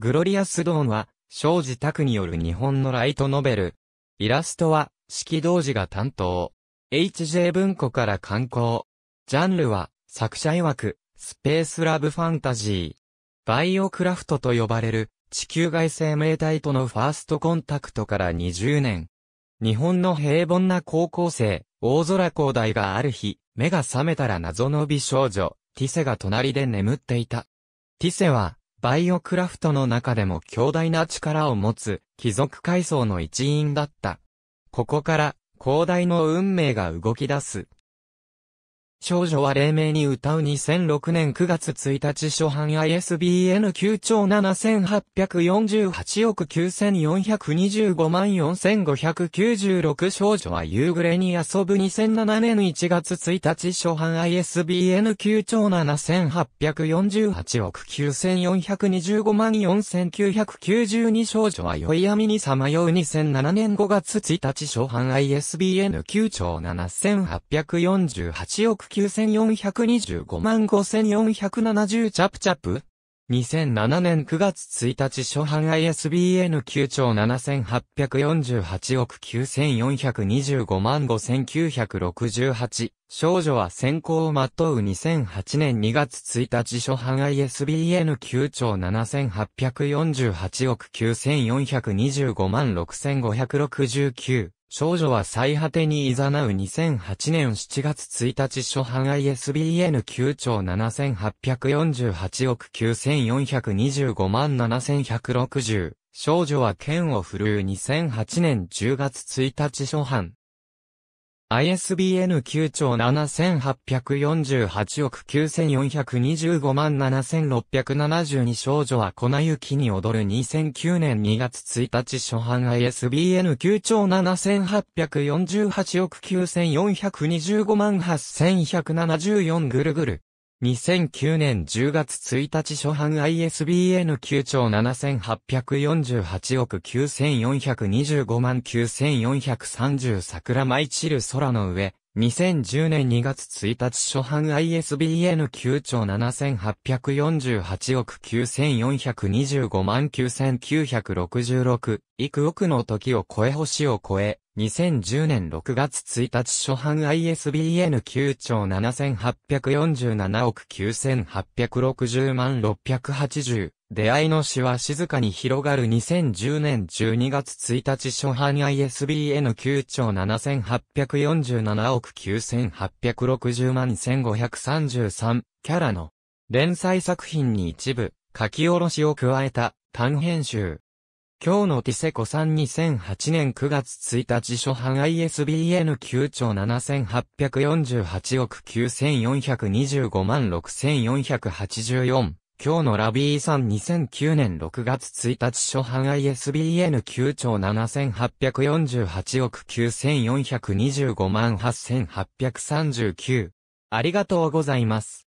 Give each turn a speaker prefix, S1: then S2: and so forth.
S1: グロリアスドーンは、庄司拓による日本のライトノベル。イラストは、四季同士が担当。HJ 文庫から刊行。ジャンルは、作者曰く、スペースラブファンタジー。バイオクラフトと呼ばれる、地球外生命体とのファーストコンタクトから20年。日本の平凡な高校生、大空高台がある日、目が覚めたら謎の美少女、ティセが隣で眠っていた。ティセは、バイオクラフトの中でも強大な力を持つ貴族階層の一員だった。ここから、広大の運命が動き出す。少女は黎明に歌う2006年9月1日初版 ISBN 9兆7848億9425万4596少女は夕暮れに遊ぶ2007年1月1日初版 ISBN 9兆7848億9425万4992少女は酔い闇にさまよう2007年5月1日初版 ISBN 9兆7848億9425万5470チャプチャプ2007年9月1日初版 ISBN 9兆7848億9425万5968少女は先行をまとう2008年2月1日初版 ISBN 9兆7848億9425万6569少女は最果てに誘う2008年7月1日初版 ISBN 9兆7848億9425万7160。少女は剣を振るう2008年10月1日初版。ISBN 9兆7848億9425万7672少女は粉雪に踊る2009年2月1日初版 ISBN 9兆7848億9425万8174ぐるぐる2009年10月1日初版 ISBN 9兆7848億9425万9430桜舞散る空の上。2010年2月1日初版 ISBN 9兆7848億9425万9966幾億の時を超え星を超え2010年6月1日初版 ISBN 9兆7847億9860万680。出会いの詩は静かに広がる2010年12月1日初版 ISBN 9兆7847億9860万1533。キャラの連載作品に一部書き下ろしを加えた短編集。今日のティセコさん2008年9月1日初版 ISBN9 兆7848億9425万6484今日のラビーさん2009年6月1日初版 ISBN9 兆7848億9425万8839ありがとうございます。